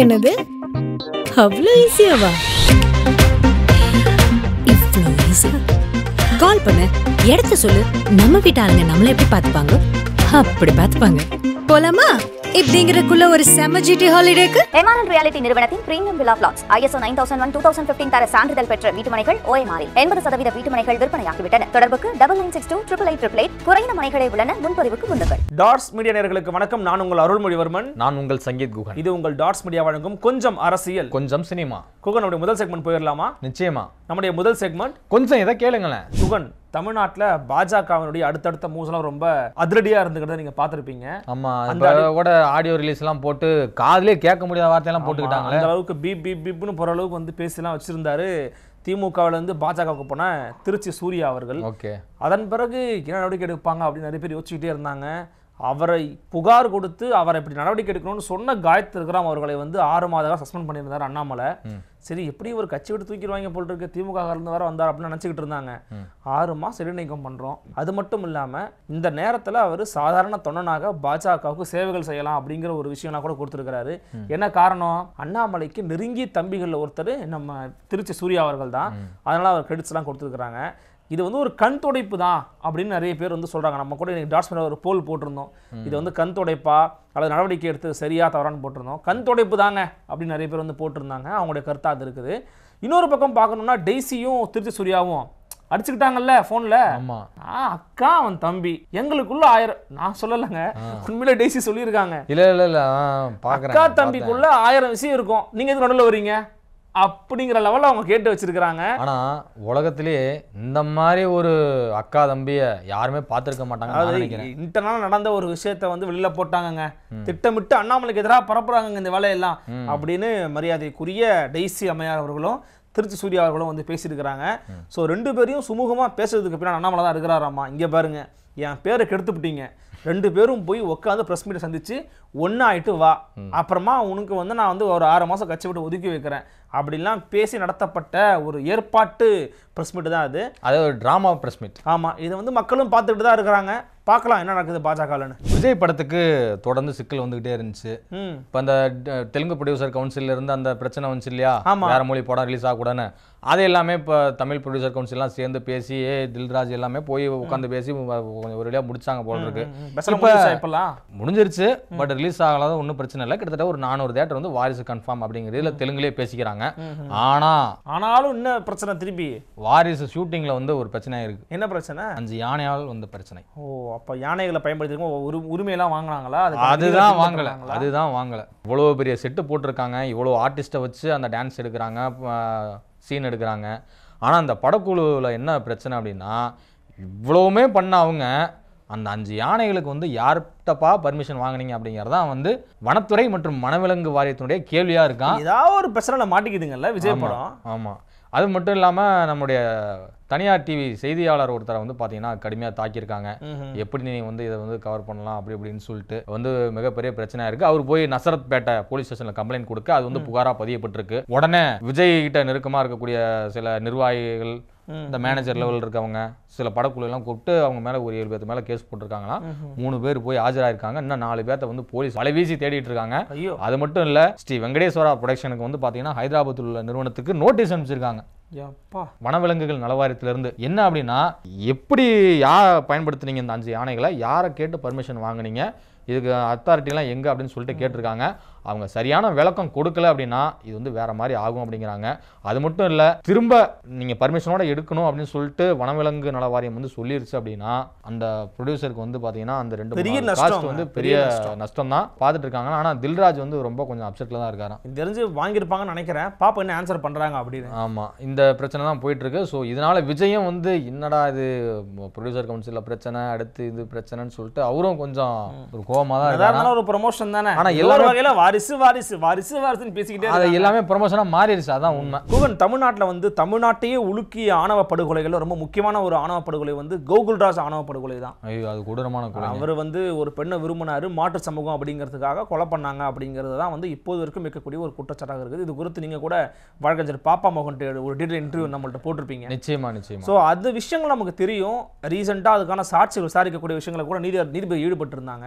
என்னது அவ்வளோ ஈஸியாவா இவ்வளோ ஈஸியா கால் பண்ணு இடத்த சொல்லு நம்ம வீட்டாளுங்க நம்மளை எப்படி பார்த்துப்பாங்க அப்படி பார்த்துப்பாங்க போலாமா இப்படிங்கிறக்குள்ள ஒரு செம ஜிடி ஹாலிடேக்கு எம்ஆர்எல் ரியாலிட்டி நிறுவனத்தின் premium villa plots ISO nine thousand one two thousand fifteen தர சான்றிதழ் பெற்ற வீட்டுமனைகள் ஓஎம்ஆரில் எண்பது சதவீத வீட்டுமனைகள் விற்பனையாகிவிட்டன தொடர்புக்கு double nine six two triple eight triple eight குறைந்த மனைகளே உள்ளன முன்பதிவுக்கு முன்னுங்கள் டார்ஸ் மீடியா நேர்களுக்கு வணக்கம் நான் உங்கள் அருள்மொழிவர்மன் நான் உங்கள் சங்கீத் குகன் இது உங்கள் டாட்ஸ் மீடியா வழங்கும் கொஞ்சம் அரசியல் கொஞ்சம் சினிமா குகனுடைய முதல் செக்மெண்ட் போயிடலாமா நிச்சயமா நம்முடைய முதல் செக்மெண்ட் கொஞ்சம் இதை கேளுங்களேன் குகன் தமிழ்நாட்டில் பாஜகவினுடைய அடுத்தடுத்த மூவ்ஸ்லாம் ரொம்ப அதிரடியாக இருந்துக்கிறத நீங்கள் பார்த்துருப்பீங்க ஆமாம் அந்த கூட ஆடியோ ரிலீஸ்லாம் போட்டு காதலே கேட்க முடியாத வார்த்தையெல்லாம் போட்டுக்கிட்டாங்க அந்த அளவுக்கு பீப் பீப் பீப்னு போகிற அளவுக்கு வந்து பேசிலாம் வச்சுருந்தாரு திமுகவிலேருந்து பாஜகவுக்கு போன திருச்சி சூர்யா அவர்கள் ஓகே அதன் பிறகு என்ன நடவடிக்கை எடுப்பாங்க அப்படின்னு நிறைய பேர் யோசிச்சுக்கிட்டே இருந்தாங்க அவரை புகார் கொடுத்து அவரை இப்படி நடவடிக்கை எடுக்கணும்னு சொன்ன காயத்ரி அவர்களை வந்து ஆறு மாதம் சஸ்பெண்ட் பண்ணியிருந்தார் அண்ணாமலை சரி எப்படி ஒரு கட்சி விட்டு தூக்கிடுவாங்க போல் இருக்கு திமுக இருந்து வர வந்தார் அப்படின்னு நினச்சிக்கிட்டு இருந்தாங்க ஆறு மாதம் இடைநீக்கம் பண்ணுறோம் அது மட்டும் இல்லாமல் இந்த நேரத்தில் அவர் சாதாரண தொண்டனாக பாஜகவுக்கு சேவைகள் செய்யலாம் அப்படிங்கிற ஒரு விஷயம்லாம் கூட கொடுத்துருக்கிறாரு என்ன காரணம் அண்ணாமலைக்கு நெருங்கிய தம்பிகளில் ஒருத்தர் நம்ம திருச்சி சூர்யா அவர்கள் தான் அதனால் அவர் கிரெடிட்ஸ்லாம் கொடுத்துருக்குறாங்க இது வந்து ஒரு கண் துடைப்பு தான் அப்படின்னு நிறைய பேர் வந்து சொல்கிறாங்க நம்ம கூட எனக்கு டாட்ஸ்மேன் ஒரு போல் போட்டிருந்தோம் இது வந்து கண் துடைப்பா அல்லது நடவடிக்கை எடுத்து சரியாக தவறான்னு போட்டிருந்தோம் கண் துடைப்பு தாங்க அப்படின்னு நிறைய பேர் வந்து போட்டிருந்தாங்க அவங்களுடைய கருத்தாக அது இருக்குது இன்னொரு பக்கம் பார்க்கணும்னா டெய்ஸியும் திருச்சி சூர்யாவும் அடிச்சுக்கிட்டாங்கல்ல ஃபோனில் ஆமா அக்கா அவன் தம்பி எங்களுக்குள்ள ஆயிரம் நான் சொல்லலைங்க உண்மையில டெய்ஸி சொல்லியிருக்காங்க இல்லை இல்லை இல்லை அக்கா தம்பிக்குள்ள ஆயிரம் விஷயம் இருக்கும் நீங்கள் எது நடுவில் வரீங்க அப்படிங்கிற லெவலில் அவங்க கேட்டு வச்சிருக்கிறாங்க ஆனால் உலகத்திலே இந்த மாதிரி ஒரு அக்கா தம்பியை யாருமே பார்த்துருக்க மாட்டாங்க அதாவது நடந்த ஒரு விஷயத்த வந்து வெளியில் போட்டாங்கங்க திட்டமிட்டு அண்ணாமலைக்கு எதிராக பரப்புறாங்க இந்த வேலையெல்லாம் அப்படின்னு மரியாதைக்குரிய டெய்சி அம்மையார் அவர்களும் திருச்சி சூர்யா அவர்களும் வந்து பேசியிருக்கிறாங்க ஸோ ரெண்டு பேரையும் சுமூகமாக பேசுறதுக்கு பின்னாடி அண்ணாமலை தான் இருக்கிறாராம்மா இங்கே பாருங்க என் பேரை கெடுத்துப்பிட்டீங்க ரெண்டு பேரும் போய் உட்காந்து ப்ரெஸ் மீட்டை சந்திச்சு ஒன்றா ஆகிட்டு வா அப்புறமா உனக்கு வந்து நான் வந்து ஒரு ஆறு மாதம் கட்சி விட்டு ஒதுக்கி வைக்கிறேன் அப்படிலாம் பேசி நடத்தப்பட்ட ஒரு ஏற்பாட்டு ப்ரெஸ் மீட் தான் அது அதாவது ஒரு ட்ராமா ப்ரெஸ் மீட் ஆமாம் இதை வந்து மக்களும் பார்த்துக்கிட்டு தான் இருக்கிறாங்க பார்க்கலாம் என்ன நடக்குது பாஜகலன்னு விஜய் படத்துக்கு தொடர்ந்து சிக்கல் வந்துகிட்டே இருந்துச்சு இப்போ அந்த தெலுங்கு ப்ரொடியூசர் கவுன்சில் இருந்து அந்த பிரச்சனை வந்துச்சு இல்லையா வேற மொழி படம் ரிலீஸ் ஆகக்கூடாதுன்னு அது எல்லாமே இப்போ தமிழ் ப்ரொடியூசர் கவுன்சில்லாம் சேர்ந்து பேசி ஏ தில்ராஜ் எல்லாமே போய் உட்காந்து பேசி கொஞ்சம் ஒரு வழியாக முடிச்சாங்க போல இருக்கு இப்போலாம் முடிஞ்சிருச்சு பட் ரிலீஸ் ஆகலாம் ஒன்றும் பிரச்சனை இல்லை கிட்டத்தட்ட ஒரு நானூறு தேட்டர் வந்து வாரிசு கன்ஃபார்ம் அப்படிங்கிறது இல்லை தெலுங்குலேயே பேசிக்கிறாங்க சொல்லிட்டாங்க ஆனா ஆனாலும் இன்னும் பிரச்சனை திருப்பி வாரிசு ஷூட்டிங்ல வந்து ஒரு பிரச்சனை இருக்கு என்ன பிரச்சனை அஞ்சு யானையால் வந்த பிரச்சனை ஓ அப்ப யானைகளை பயன்படுத்தி உரிமை உரிமையெல்லாம் வாங்கினாங்களா அதுதான் வாங்கல அதுதான் வாங்கல இவ்வளவு பெரிய செட்டு போட்டிருக்காங்க இவ்வளவு ஆர்டிஸ்ட்டை வச்சு அந்த டான்ஸ் எடுக்கிறாங்க சீன் எடுக்கிறாங்க ஆனா அந்த படக்குழுவில் என்ன பிரச்சனை அப்படின்னா இவ்வளவுமே பண்ண அவங்க அந்த அஞ்சு யானைகளுக்கு வந்து யார்கிட்டப்பா பர்மிஷன் வாங்கினீங்க அப்படிங்கிறது தான் வந்து வனத்துறை மற்றும் வனவிலங்கு வாரியத்தினுடைய கேள்வியாக இருக்கான் ஏதாவது ஒரு பிரச்சனை மாட்டிக்குதுங்கல்ல விஜய் ஆமாம் அது மட்டும் இல்லாமல் நம்முடைய தனியார் டிவி செய்தியாளர் ஒருத்தரை வந்து பார்த்தீங்கன்னா கடுமையாக தாக்கியிருக்காங்க எப்படி நீ வந்து இதை வந்து கவர் பண்ணலாம் அப்படி இப்படின்னு சொல்லிட்டு வந்து மிகப்பெரிய பிரச்சனையாக இருக்குது அவர் போய் நசரத் பேட்டை போலீஸ் ஸ்டேஷனில் கம்ப்ளைண்ட் கொடுக்க அது வந்து புகாராக பதியப்பட்டிருக்கு உடனே விஜய் கிட்ட நெருக்கமாக இருக்கக்கூடிய சில நிர்வாகிகள் இந்த மேனேஜர் லெவலில் இருக்கவங்க சில படக்குழுலாம் கூப்பிட்டு அவங்க மேலே ஒரு ஏழு பேர்த்து மேலே கேஸ் போட்டிருக்காங்களாம் மூணு பேர் போய் ஆஜராயிருக்காங்க இன்னும் நாலு பேர்த்த வந்து போலீஸ் அலைவீசி தேடிட்டு இருக்காங்க அது மட்டும் இல்லை ஸ்ரீ வெங்கடேஸ்வரா ப்ரொடக்ஷனுக்கு வந்து பார்த்தீங்கன்னா ஹைதராபாத்தில் உள்ள நிறுவனத்துக்கு நோட்டீஸ் அனுப்பிச்சிருக்காங்க வனவிலங்குகள் நலவாரியத்திலிருந்து என்ன அப்படின்னா எப்படி யார் பயன்படுத்துனீங்க இந்த அஞ்சு யானைகளை யாரை கேட்டு பர்மிஷன் வாங்கினீங்க இதுக்கு அத்தாரிட்டிலாம் எங்கே அப்படின்னு சொல்லிட்டு கேட்டிருக்காங்க அவங்க சரியான விளக்கம் கொடுக்கல அப்படின்னா இது வந்து வேற மாதிரி ஆகும் அப்படிங்கிறாங்க அது மட்டும் இல்லை திரும்ப நீங்கள் பர்மிஷனோட எடுக்கணும் அப்படின்னு சொல்லிட்டு வனவிலங்கு நல வாரியம் வந்து சொல்லிருச்சு அப்படின்னா அந்த ப்ரொடியூசருக்கு வந்து பார்த்தீங்கன்னா அந்த ரெண்டு பெரிய காஸ்ட் வந்து பெரிய நஷ்டம் தான் பார்த்துட்டு இருக்காங்க ஆனால் தில்ராஜ் வந்து ரொம்ப கொஞ்சம் அப்செட்டில் தான் இருக்காராம் தெரிஞ்சு வாங்கியிருப்பாங்கன்னு நினைக்கிறேன் பாப்பா என்ன ஆன்சர் பண்ணுறாங்க அப்படின்னு ஆமாம் இந்த பிரச்சனை தான் போயிட்டு இருக்கு ஸோ இதனால விஜயம் வந்து என்னடா இது ப்ரொடியூசர் கவுன்சிலில் பிரச்சனை அடுத்து இது பிரச்சனைன்னு சொல்லிட்டு அவரும் கொஞ்சம் ஒரு கோவமா தான் ஒரு ப்ரொமோஷன் தானே ஆனா எல்லா வகையில வாரிசு வாரிசு வாரிசு வாரிசுன்னு பேசிக்கிட்டே அது எல்லாமே ப்ரொமோஷனா மாறிடுச்சு அதான் உண்மை குகன் தமிழ்நாட்டில் வந்து தமிழ்நாட்டையே உலுக்கிய ஆணவ படுகொலைகள் ரொம்ப முக்கியமான ஒரு ஆணவ படுகொலை வந்து கோகுல்ராஜ் ஆணவ படுகொலை தான் ஐயோ அது கொடூரமான கொலை அவர் வந்து ஒரு பெண்ணை விரும்பினார் மாற்று சமூகம் அப்படிங்கிறதுக்காக கொலை பண்ணாங்க அப்படிங்கிறது தான் வந்து இப்போது வரைக்கும் இருக்கக்கூடிய ஒரு குற்றச்சாட்டாக இருக்குது இது குறித்து நீங்கள் கூட வழக்கறிஞர் பாப்பா மோகன் ஒரு டீட்டெயில் இன்டர்வியூ நம்மள்ட்ட போட்டிருப்பீங்க நிச்சயமா நிச்சயம் ஸோ அது விஷயங்கள் நமக்கு தெரியும் ரீசெண்டாக அதுக்கான சாட்சிகள் விசாரிக்கக்கூடிய விஷயங்களை கூட நீதி நீதிபதி ஈடுபட்டிருந்தாங்க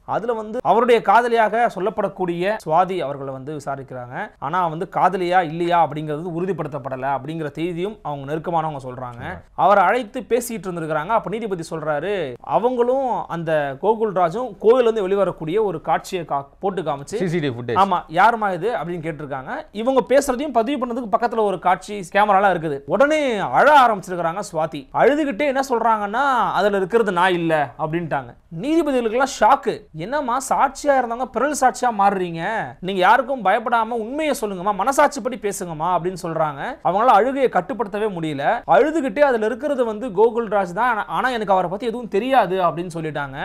அதில் வந்து அவருடைய காதலியாக சொல்லப்படக்கூடிய சுவாதி அவர்களை வந்து விசாரிக்கிறாங்க ஆனால் வந்து காதலியா இல்லையா அப்படிங்கிறது உறுதிப்படுத்தப்படலை அப்படிங்கிற செய்தியும் அவங்க நெருக்கமானவங்க சொல்கிறாங்க அவரை அழைத்து பேசிகிட்டு இருந்திருக்கிறாங்க அப்போ நீதிபதி சொல்கிறாரு அவங்களும் அந்த கோகுல்ராஜும் கோயிலேருந்து வெளிவரக்கூடிய ஒரு காட்சியை கா போட்டு காமிச்சு ஆமாம் யாருமா இது அப்படின்னு கேட்டிருக்காங்க இவங்க பேசுறதையும் பதிவு பண்ணதுக்கு பக்கத்தில் ஒரு காட்சி கேமராலாம் இருக்குது உடனே அழ ஆரம்பிச்சிருக்கிறாங்க சுவாதி அழுதுகிட்டே என்ன சொல்கிறாங்கன்னா அதில் இருக்கிறது நான் இல்லை அப்படின்ட்டாங்க எல்லாம் ஷாக்கு என்னம்மா சாட்சியாக இருந்தவங்க பிறல் சாட்சியாக மாறுறீங்க நீங்கள் யாருக்கும் பயப்படாமல் உண்மையை சொல்லுங்கம்மா மனசாட்சி படி பேசுங்கம்மா அப்படின்னு சொல்கிறாங்க அவங்களால அழுகையை கட்டுப்படுத்தவே முடியல அழுதுகிட்டே அதில் இருக்கிறது வந்து கோகுல்ராஜ் தான் ஆனால் எனக்கு அவரை பற்றி எதுவும் தெரியாது அப்படின்னு சொல்லிட்டாங்க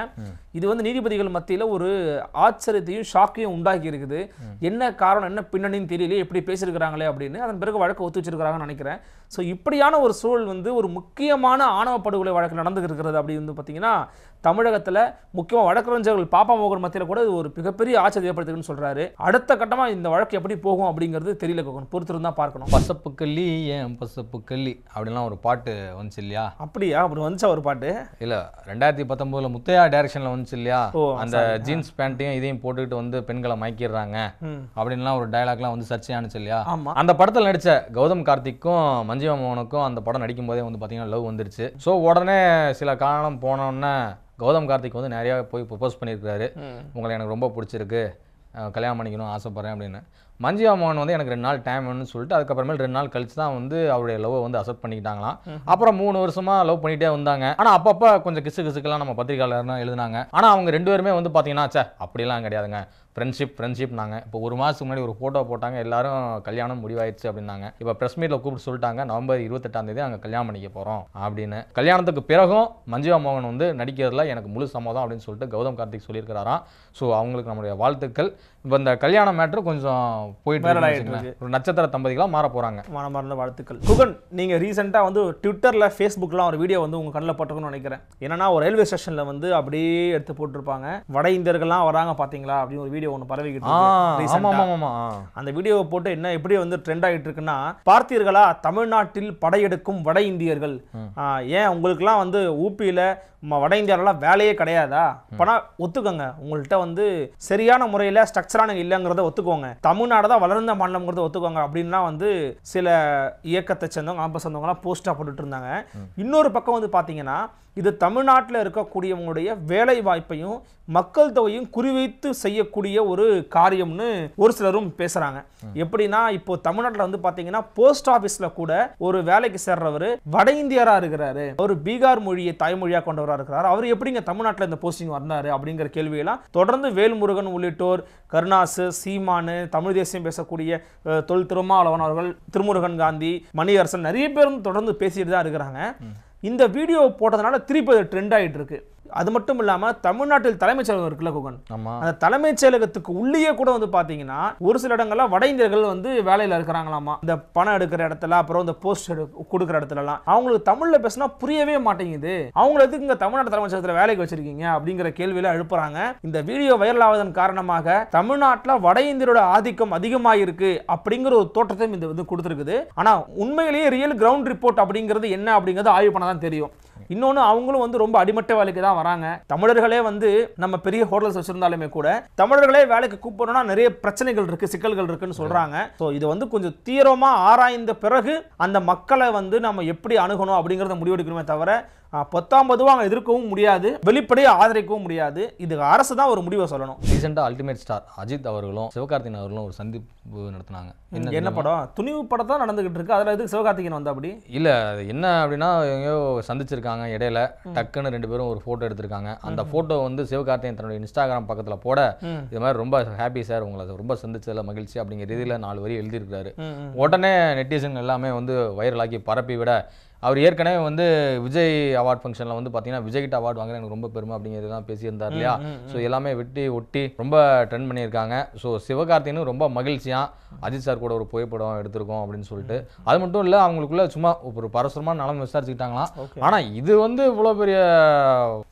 இது வந்து நீதிபதிகள் மத்தியில் ஒரு ஆச்சரியத்தையும் ஷாக்கையும் உண்டாக்கி இருக்குது என்ன காரணம் என்ன பின்னணின்னு தெரியல எப்படி பேசியிருக்கிறாங்களே அப்படின்னு அதன் பிறகு வழக்கு ஒத்து வச்சிருக்கிறாங்கன்னு நினைக்கிறேன் ஸோ இப்படியான ஒரு சூழல் வந்து ஒரு முக்கியமான ஆணவ படுகொலை வழக்கு நடந்துருக்கிறது அப்படி வந்து பார்த்தீங்கன்னா தமிழகத்தில் முக்கியமாக வழக்கறிஞர்கள் பாப்பா மோகன் மத்தியில் கூட ஒரு மிகப்பெரிய ஆச்சரியம் ஏற்படுத்துதுன்னு சொல்கிறாரு அடுத்த கட்டமாக இந்த வழக்கு எப்படி போகும் அப்படிங்கிறது தெரியல கோகன் பொறுத்திருந்தா பார்க்கணும் பசப்பு கல்லி ஏன் பசப்பு கல்லி அப்படின்லாம் ஒரு பாட்டு வந்துச்சு இல்லையா அப்படியா அப்படி வந்துச்சா ஒரு பாட்டு இல்லை ரெண்டாயிரத்தி பத்தொம்போதில் முத்தையா டேரக்ஷனில் வந்து இருந்துச்சு இல்லையா அந்த ஜீன்ஸ் பேண்ட்டையும் இதையும் போட்டுக்கிட்டு வந்து பெண்களை மயக்கிடுறாங்க அப்படின்லாம் ஒரு டைலாக்லாம் வந்து சர்ச்சையானுச்சு இல்லையா அந்த படத்தில் நடித்த கௌதம் கார்த்திக்கும் மஞ்சிமா மோகனுக்கும் அந்த படம் நடிக்கும் போதே வந்து பார்த்தீங்கன்னா லவ் வந்துருச்சு ஸோ உடனே சில காலம் போனோன்னே கௌதம் கார்த்திக் வந்து நிறையா போய் ப்ரொப்போஸ் பண்ணியிருக்கிறாரு உங்களை எனக்கு ரொம்ப பிடிச்சிருக்கு கல்யாணம் பண்ணிக்கணும் ஆசைப்பட்றேன் அப்படின்னு மஞ்சியா மோகன் வந்து எனக்கு ரெண்டு நாள் டைம் வேணும்னு சொல்லிட்டு அதுக்கப்புறமேல் ரெண்டு நாள் கழிச்சு தான் வந்து அவருடைய லவ் வந்து அசெப்ட் பண்ணிக்கிட்டாங்களாம் அப்புறம் மூணு வருஷமா லவ் பண்ணிட்டே வந்தாங்க ஆனால் அப்பப்போ கொஞ்சம் கிசு கிசுக்கெல்லாம் நம்ம பத்திரிகையாளர்லாம் எழுதினாங்க ஆனால் அவங்க ரெண்டு பேருமே வந்து பார்த்தீங்கன்னா சே அப்படிலாம் கிடையாதுங்க ஃப்ரெண்ட்ஷிப் ஃப்ரெண்ட்ஷிப் நாங்கள் இப்போ ஒரு மாதத்துக்கு முன்னாடி ஒரு ஃபோட்டோ போட்டாங்க எல்லாரும் கல்யாணம் முடிவாயிடுச்சு அப்படின்னாங்க இப்போ ப்ரெஸ் மீட்டில் கூப்பிட்டு சொல்லிட்டாங்க நவம்பர் இருபத்தெட்டாம் தேதி அங்கே கல்யாணம் பண்ணிக்க போகிறோம் அப்படின்னு கல்யாணத்துக்கு பிறகும் மஞ்சுவா மோகன் வந்து நடிக்கிறதுல எனக்கு முழு சம்மதம் அப்படின்னு சொல்லிட்டு கௌதம் கார்த்திக் சொல்லியிருக்கிறாராம் ஸோ அவங்களுக்கு நம்மளுடைய வாழ்த்துக்கள் இப்போ இந்த கல்யாணம் மேட்ரு கொஞ்சம் போயிட்டு ஒரு நட்சத்திர தம்பதிகளாக மாற போகிறாங்க மறந்த வாழ்த்துக்கள் குகன் நீங்கள் ரீசெண்டாக வந்து ட்விட்டரில் ஃபேஸ்புக்கெலாம் ஒரு வீடியோ வந்து உங்கள் கண்ணில் பட்டுக்கணும்னு நினைக்கிறேன் என்னன்னா ஒரு ரயில்வே ஸ்டேஷனில் வந்து அப்படியே எடுத்து போட்டிருப்பாங்க வட இந்தியர்கள்லாம் வராங்க பார்த்தீங்களா அப்படின்னு ஒரு வீடியோ ஒன்று பரவிக்கிட்டு அந்த வீடியோவை போட்டு என்ன எப்படி வந்து ட்ரெண்ட் ஆகிட்டு இருக்குன்னா பார்த்தீர்களா தமிழ்நாட்டில் படையெடுக்கும் வட இந்தியர்கள் ஏன் உங்களுக்குலாம் வந்து ஊப்பியில் வட இந்தியாவிலலாம் வேலையே கிடையாதா பணம் ஒத்துக்கங்க உங்கள்கிட்ட வந்து சரியான முறையில் ஸ்ட்ரக்சர் ஆக்சுவலாக இல்லைங்கிறத ஒத்துக்கோங்க தமிழ்நாடு தான் வளர்ந்த மாநிலங்கிறத ஒத்துக்கோங்க அப்படின்லாம் வந்து சில இயக்கத்தை சேர்ந்தவங்க ஆம்பை சேர்ந்தவங்கலாம் போஸ்ட்டாக போட்டுட்டு இருந்தாங்க இன்னொரு பக்கம் வந்து பார்த்தீங்கன்னா இது தமிழ்நாட்டில் இருக்கக்கூடியவங்களுடைய வேலை வாய்ப்பையும் மக்கள் தொகையும் குறிவைத்து செய்யக்கூடிய ஒரு காரியம்னு ஒரு சிலரும் பேசுகிறாங்க எப்படின்னா இப்போ தமிழ்நாட்டில் வந்து பாத்தீங்கன்னா போஸ்ட் ஆஃபீஸில் கூட ஒரு வேலைக்கு சேர்றவர் வட இந்தியராக இருக்கிறாரு அவர் பீகார் மொழியை தாய்மொழியாக கொண்டவராக இருக்கிறார் அவர் எப்படிங்க தமிழ்நாட்டில் இந்த போஸ்டிங் வந்தாரு அப்படிங்கிற கேள்வியெல்லாம் தொடர்ந்து வேல்முருகன் உள்ளிட்டோர் கருணாசு சீமானு தமிழ் தேசியம் பேசக்கூடிய தொல் திருமாவளவன் அவர்கள் திருமுருகன் காந்தி மணியரசன் நிறைய பேரும் தொடர்ந்து பேசிட்டு தான் இருக்கிறாங்க இந்த வீடியோ போட்டதுனால திருப்பி அது ட்ரெண்ட் ஆகிட்டு இருக்குது அது மட்டும் இல்லாம தமிழ்நாட்டில் தலைமைச் செயலகம் இருக்குல்ல குகன் அந்த தலைமைச் செயலகத்துக்கு உள்ளே கூட வந்து பார்த்தீங்கன்னா ஒரு சில இடங்கள்ல வட இந்தியர்கள் வந்து வேலையில இருக்கிறாங்களாமா இந்த பணம் எடுக்கிற இடத்துல அப்புறம் இந்த போஸ்ட் கொடுக்குற எல்லாம் அவங்களுக்கு தமிழ்ல பேசினா புரியவே மாட்டேங்குது அவங்களுக்கு எதுக்கு இங்கே தமிழ்நாடு தலைமைச் செயலகத்துல வேலைக்கு வச்சிருக்கீங்க அப்படிங்கிற எல்லாம் எழுப்புறாங்க இந்த வீடியோ வைரல் ஆவதன் காரணமாக தமிழ்நாட்டுல வட இந்தியரோட ஆதிக்கம் அதிகமாயிருக்கு அப்படிங்கிற ஒரு தோற்றத்தையும் இது வந்து கொடுத்துருக்குது ஆனா உண்மையிலேயே ரியல் கிரவுண்ட் ரிப்போர்ட் அப்படிங்கிறது என்ன அப்படிங்கிறது ஆய்வு பண்ணதான் தெரியும் இன்னொன்று அவங்களும் வந்து ரொம்ப அடிமட்ட வேலைக்கு தான் வராங்க தமிழர்களே வந்து நம்ம பெரிய ஹோட்டல்ஸ் வச்சுருந்தாலுமே கூட தமிழர்களே வேலைக்கு கூப்பிடணும்னா நிறைய பிரச்சனைகள் இருக்குது சிக்கல்கள் இருக்குன்னு சொல்கிறாங்க ஸோ இது வந்து கொஞ்சம் தீவிரமாக ஆராய்ந்த பிறகு அந்த மக்களை வந்து நம்ம எப்படி அணுகணும் அப்படிங்கிறத முடிவெடுக்கணுமே தவிர பத்தாம் பொதுவாக அவங்க எதிர்க்கவும் முடியாது வெளிப்படையை ஆதரிக்கவும் முடியாது இது அரசு தான் ஒரு முடிவை சொல்லணும் ரீசெண்டாக அல்டிமேட் ஸ்டார் அஜித் அவர்களும் சிவகார்த்திகன் அவர்களும் ஒரு சந்திப்பு நடத்தினாங்க என்ன படம் துணிவு படம் தான் நடந்துகிட்டு இருக்கு அதில் எதுக்கு சிவகார்த்திகேயன் வந்தா அப்படி இல்லை என்ன அப்படின்னா எங்கேயோ சந்திச்சிருக்காங்க இடையில டக்குன்னு ரெண்டு பேரும் ஒரு ஃபோட்டோ எடுத்திருக்காங்க அந்த ஃபோட்டோ வந்து சிவகார்த்திகேயன் தன்னுடைய இன்ஸ்டாகிராம் பக்கத்தில் போட இது மாதிரி ரொம்ப ஹாப்பி சார் உங்களை ரொம்ப சந்திச்சதில் மகிழ்ச்சி அப்படிங்கிற ரீதியில் நாலு வரி எழுதியிருக்கிறாரு உடனே நெட்டிசன் எல்லாமே வந்து வைரலாக்கி பரப்பி விட அவர் ஏற்கனவே வந்து விஜய் அவார்ட் ஃபங்க்ஷனில் வந்து பார்த்தீங்கன்னா விஜய்கிட்ட அவார்ட் வாங்குற எனக்கு ரொம்ப பெருமை அப்படிங்கிறது தான் பேசியிருந்தார் இல்லையா ஸோ எல்லாமே வெட்டி ஒட்டி ரொம்ப ட்ரெண்ட் பண்ணியிருக்காங்க ஸோ சிவகார்த்தின்னு ரொம்ப மகிழ்ச்சியாக அஜித் சார் கூட ஒரு புகைப்படம் எடுத்திருக்கோம் அப்படின்னு சொல்லிட்டு அது மட்டும் இல்லை அவங்களுக்குள்ள சும்மா ஒரு பரசுரமான நலம் விசாரிச்சுக்கிட்டாங்களாம் ஆனால் இது வந்து இவ்வளோ பெரிய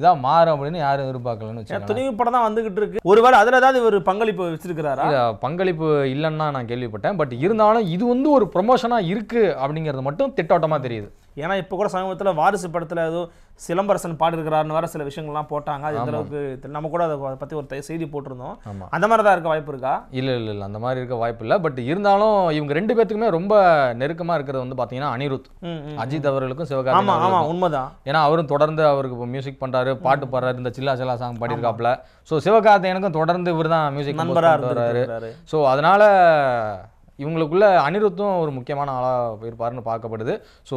இதாக மாறும் அப்படின்னு யாரும் எதிர்பார்க்கலன்னு துணிவு படம் தான் வந்துகிட்டு இருக்கு ஒருவேளை அதில் ஏதாவது ஒரு பங்களிப்பு வச்சிருக்கிறாரா பங்களிப்பு இல்லைன்னா நான் கேள்விப்பட்டேன் பட் இருந்தாலும் இது வந்து ஒரு ப்ரொமோஷனாக இருக்குது அப்படிங்கிறது மட்டும் திட்டோட்டமாக தெரியுது ஏன்னா இப்போ கூட சமீபத்தில் வாரிசு படத்தில் ஏதோ சிலம்பரசன் பாடிருக்கிறாருன்னு வேற சில விஷயங்கள்லாம் போட்டாங்க அது எந்தளவுக்கு அளவுக்கு நம்ம கூட அதை பற்றி ஒரு செய்தி போட்டிருந்தோம் அந்த மாதிரி தான் இருக்க வாய்ப்பு இருக்கா இல்லை இல்லை இல்லை அந்த மாதிரி இருக்க வாய்ப்பு இல்லை பட் இருந்தாலும் இவங்க ரெண்டு பேத்துக்குமே ரொம்ப நெருக்கமாக இருக்கிறது வந்து பார்த்தீங்கன்னா அனிருத் அஜித் அவர்களுக்கும் சிவகாமி ஆமாம் ஆமாம் உண்மைதான் ஏன்னா அவரும் தொடர்ந்து அவருக்கு இப்போ மியூசிக் பண்ணுறாரு பாட்டு பாடுறாரு இந்த சில்லா சில்லா சாங் பாடியிருக்காப்புல ஸோ சிவகார்த்தியனுக்கும் தொடர்ந்து இவர் தான் மியூசிக் நண்பராக இருக்கிறாரு ஸோ அதனால் இவங்களுக்குள்ள அனிருத்தும் ஒரு முக்கியமான ஆளாக இருப்பார்னு பார்க்கப்படுது ஸோ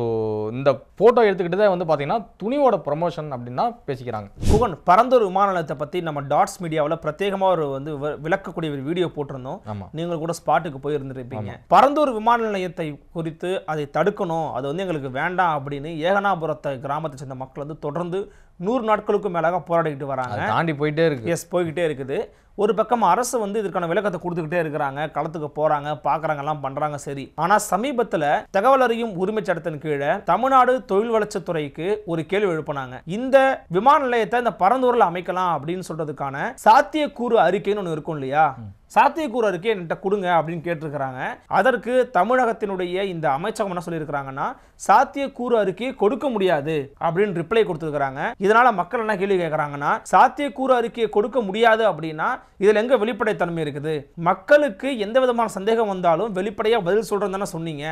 இந்த ஃபோட்டோ எடுத்துக்கிட்டு வந்து பார்த்தீங்கன்னா துணியோட ப்ரொமோஷன் அப்படின்னு தான் பேசிக்கிறாங்க புகன் பரந்தூர் விமான நிலையத்தை பற்றி நம்ம டாட்ஸ் மீடியாவில் பிரத்யேகமாக ஒரு வந்து விளக்கக்கூடிய ஒரு வீடியோ போட்டிருந்தோம் ஆமாம் நீங்கள் கூட ஸ்பாட்டுக்கு போயிருந்துருப்பீங்க பரந்தூர் விமான நிலையத்தை குறித்து அதை தடுக்கணும் அது வந்து எங்களுக்கு வேண்டாம் அப்படின்னு ஏகனாபுரத்தை கிராமத்தை சேர்ந்த மக்கள் வந்து தொடர்ந்து நூறு நாட்களுக்கும் மேலாக போராடிக்கிட்டு வராங்க தாண்டி போயிட்டே இருக்கு எஸ் போய்கிட்டே இருக்குது ஒரு பக்கம் அரசு வந்து இதற்கான விளக்கத்தை கொடுத்துக்கிட்டே இருக்கிறாங்க களத்துக்கு போகிறாங்க பாக்குறாங்க எல்லாம் பண்ணுறாங்க சரி ஆனால் சமீபத்தில் தகவல் அறியும் உரிமை சட்டத்தின் கீழே தமிழ்நாடு தொழில் வளர்ச்சித்துறைக்கு ஒரு கேள்வி எழுப்பினாங்க இந்த விமான நிலையத்தை இந்த பரந்தூரில் அமைக்கலாம் அப்படின்னு சொல்கிறதுக்கான சாத்தியக்கூறு அறிக்கைன்னு ஒன்று இருக்கும் இல்லையா சாத்தியக்கூறு அறிக்கை என்கிட்ட கொடுங்க அப்படின்னு கேட்டிருக்கிறாங்க அதற்கு தமிழகத்தினுடைய இந்த அமைச்சகம் என்ன சொல்லியிருக்கிறாங்கன்னா சாத்தியக்கூறு அறிக்கையை கொடுக்க முடியாது அப்படின்னு ரிப்ளை கொடுத்துருக்கிறாங்க இதனால மக்கள் என்ன கேள்வி கேட்குறாங்கன்னா சாத்தியக்கூறு அறிக்கையை கொடுக்க முடியாது அப்படின்னா இதில் எங்கே வெளிப்படைத்தன்மை இருக்குது மக்களுக்கு எந்த விதமான சந்தேகம் வந்தாலும் வெளிப்படையாக பதில் சொல்கிறேன் தானே சொன்னீங்க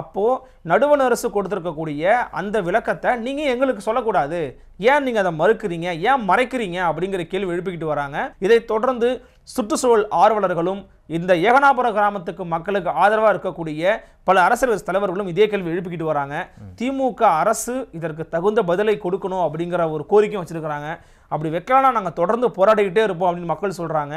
அப்போது நடுவண் அரசு கொடுத்துருக்கக்கூடிய அந்த விளக்கத்தை நீங்கள் எங்களுக்கு சொல்லக்கூடாது ஏன் நீங்கள் அதை மறுக்கிறீங்க ஏன் மறைக்கிறீங்க அப்படிங்கிற கேள்வி எழுப்பிக்கிட்டு வராங்க இதை தொடர்ந்து சுற்றுச்சூழல் ஆர்வலர்களும் இந்த ஏகனாபுர கிராமத்துக்கு மக்களுக்கு ஆதரவாக இருக்கக்கூடிய பல அரசியல் தலைவர்களும் இதே கேள்வி எழுப்பிக்கிட்டு வராங்க திமுக அரசு இதற்கு தகுந்த பதிலை கொடுக்கணும் அப்படிங்கிற ஒரு கோரிக்கையும் வச்சிருக்கிறாங்க அப்படி வைக்கலன்னா நாங்கள் தொடர்ந்து போராடிக்கிட்டே இருப்போம் அப்படின்னு மக்கள் சொல்கிறாங்க